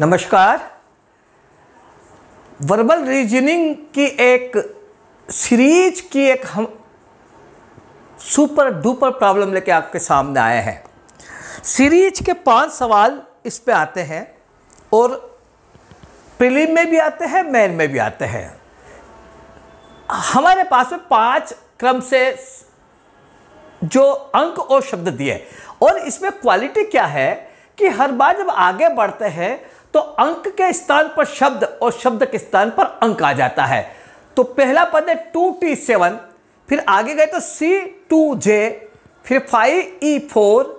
नमस्कार verbal reasoning की एक सीरीज की एक हम सुपर डुपर प्रॉब्लम लेके आपके सामने आए हैं सीरीज के पांच सवाल इस पे आते हैं और प्रिलिम में भी आते हैं मेन में भी आते हैं हमारे पास में पांच क्रम से जो अंक और शब्द दिए और इसमें क्वालिटी क्या है कि हर बार जब आगे बढ़ते हैं तो अंक के स्थान पर शब्द और शब्द के स्थान पर अंक आ जाता है तो पहला पद है टू टी सेवन फिर आगे गए तो सी टू जे फिर five E four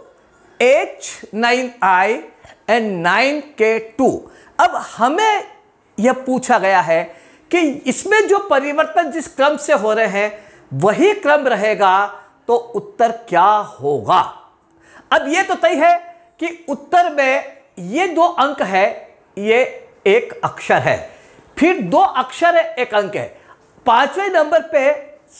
H nine I and nine K two अब हमें यह पूछा गया है कि इसमें जो परिवर्तन जिस क्रम से हो रहे हैं वही क्रम रहेगा तो उत्तर क्या होगा अब यह तो तय है कि उत्तर में ये दो अंक है ये एक अक्षर है फिर दो अक्षर है एक अंक है पांचवें नंबर पे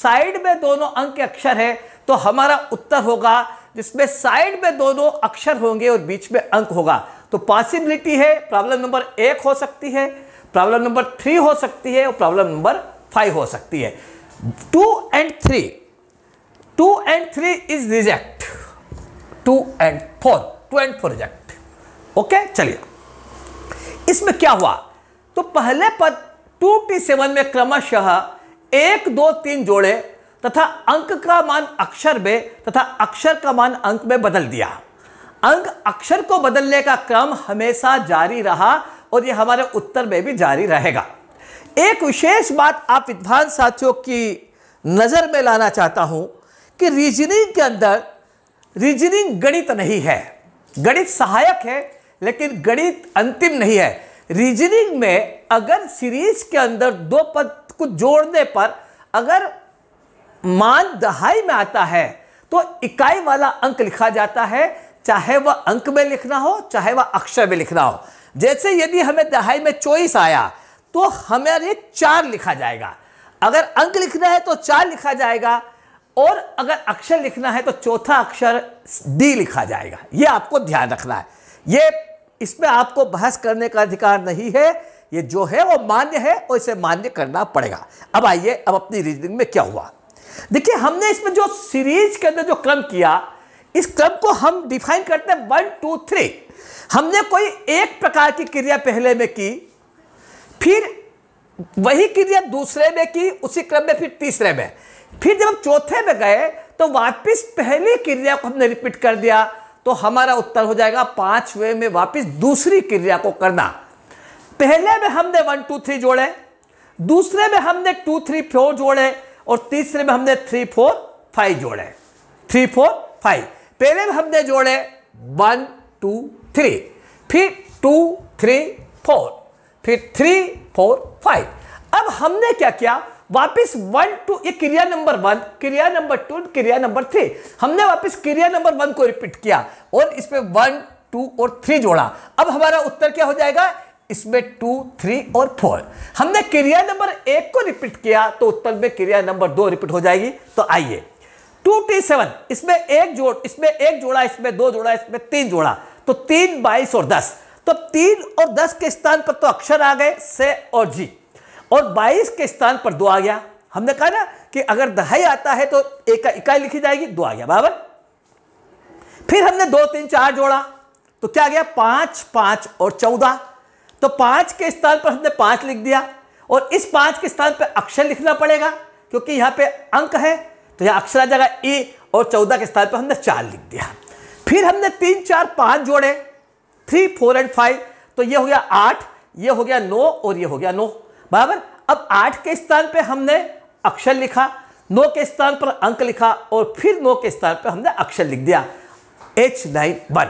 साइड में दोनों अंक अक्षर है तो हमारा उत्तर होगा जिसमें साइड में दोनों अक्षर होंगे और बीच में अंक होगा तो पॉसिबिलिटी है प्रॉब्लम नंबर एक हो सकती है प्रॉब्लम नंबर थ्री हो सकती है और प्रॉब्लम नंबर फाइव हो सकती है two and three two and three is reject two and four two and four reject okay चलिए इसमें क्या हुआ तो पहले पद टू टी सेवन में क्रमशः एक दो तीन जोड़े तथा अंक का मान अक्षर में तथा अक्षर का मान अंक में बदल दिया अंक अक्षर को बदलने का क्रम हमेशा जारी रहा और यह हमारे उत्तर में भी जारी रहेगा एक विशेष बात आप विद्वान साथियों की नज़र में लाना चाहता हूं कि रीजनिंग के अंदर रीजनिंग गणित नहीं है गणित सहायक है लेकिन गणित अंतिम नहीं है रीजनिंग में अगर सीरीज के अंदर दो पद को जोड़ने पर अगर मान दहाई में आता है तो इकाई वाला अंक लिखा जाता है चाहे वह अंक में लिखना हो चाहे वह अक्षर में लिखना हो जैसे यदि हमें दहाई में चौबीस आया तो ये चार लिखा जाएगा अगर अंक लिखना है तो चार लिखा जाएगा और अगर अक्षर लिखना है तो चौथा अक्षर डी लिखा जाएगा यह आपको ध्यान रखना है ये इसमें आपको बहस करने का अधिकार नहीं है ये जो है वो मान्य है और इसे मान्य करना पड़ेगा अब आइए अब अपनी रीजनिंग में क्या हुआ देखिए हमने इसमें जो सीरीज के अंदर जो क्रम किया इस क्रम को हम डिफाइन करते हैं वन टू थ्री हमने कोई एक प्रकार की क्रिया पहले में की फिर वही क्रिया दूसरे में की उसी क्रम में फिर तीसरे में फिर जब हम चौथे में गए तो वापिस पहली क्रिया को हमने रिपीट कर दिया तो हमारा उत्तर हो जाएगा पांचवे में वापस दूसरी क्रिया को करना पहले में हमने वन टू थ्री जोड़े दूसरे में हमने टू थ्री फोर जोड़े और तीसरे में हमने थ्री फोर फाइव जोड़े थ्री फोर फाइव पहले में हमने जोड़े वन टू थ्री फिर टू थ्री फोर फिर थ्री फोर फाइव अब हमने क्या किया वापस वन टू ये क्रिया नंबर वन क्रिया नंबर टू क्रिया नंबर थ्री हमने वापस क्रिया नंबर वन को रिपीट किया और इसमें वन टू और थ्री जोड़ा अब हमारा उत्तर क्या हो जाएगा इसमें टू थ्री और फोर हमने क्रिया नंबर एक को रिपीट किया तो उत्तर में क्रिया नंबर दो रिपीट हो जाएगी तो आइए टू टी सेवन इसमें एक जोड़ इसमें एक जोड़ा इसमें दो जोड़ा इसमें तीन जोड़ा तो तीन बाईस और दस तो तीन और दस के स्थान पर तो अक्षर आ गए से और जी और 22 के स्थान पर दो आ गया हमने कहा ना कि अगर दहाई आता है तो एक इकाई लिखी जाएगी दो आ गया बराबर फिर हमने दो तीन चार जोड़ा तो क्या गया पांच पांच और चौदह तो पांच के स्थान पर हमने पांच लिख दिया और इस पांच के स्थान पर अक्षर लिखना पड़ेगा क्योंकि यहां पे अंक है तो यहां अक्षर आ जाएगा ए और चौदह के स्थान पर हमने चार लिख दिया फिर हमने तीन चार पांच जोड़े थ्री फोर एंड फाइव तो यह हो गया आठ यह हो गया नौ और यह हो गया नौ बराबर अब आठ के स्थान पे हमने अक्षर लिखा नौ के स्थान पर अंक लिखा और फिर नौ के स्थान पर हमने अक्षर लिख दिया एच नाइन वन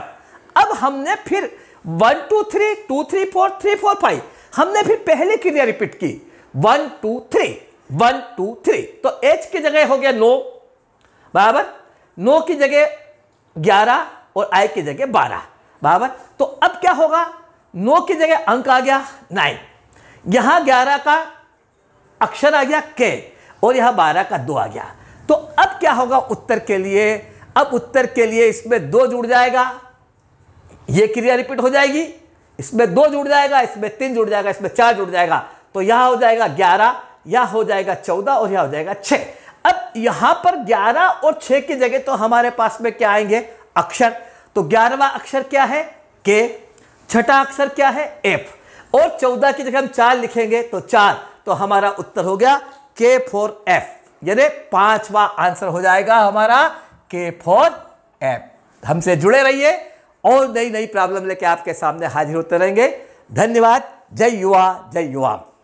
अब हमने फिर one two three two three four three four five हमने फिर पहले क्रिया रिपीट की one two three one two three तो एच की जगह हो गया नो बराबर नो की जगह ग्यारह और आई की जगह बारह बराबर तो अब क्या होगा नो की जगह अंक आ गया नाइन यहां ग्यारह का अक्षर आ गया के और यहां बारह का दो आ गया तो अब क्या होगा उत्तर के लिए अब उत्तर के लिए इसमें दो जुड़ जाएगा ये क्रिया रिपीट हो जाएगी इसमें दो जुड़ जाएगा इसमें तीन जुड़ जाएगा इसमें चार जुड़ जाएगा तो यह हो जाएगा ग्यारह यह हो जाएगा चौदह और यह हो जाएगा छ अब यहां पर ग्यारह और छह की जगह तो हमारे पास में क्या आएंगे अक्षर तो ग्यारहवा अक्षर क्या है के छठा अक्षर क्या है एफ और चौदह की जगह हम चार लिखेंगे तो चार तो हमारा उत्तर हो गया के फोर एफ यानी पांचवा आंसर हो जाएगा हमारा के फोर एफ हमसे जुड़े रहिए और नई नई प्रॉब्लम लेके आपके सामने हाजिर होते रहेंगे धन्यवाद जय युवा जय युवा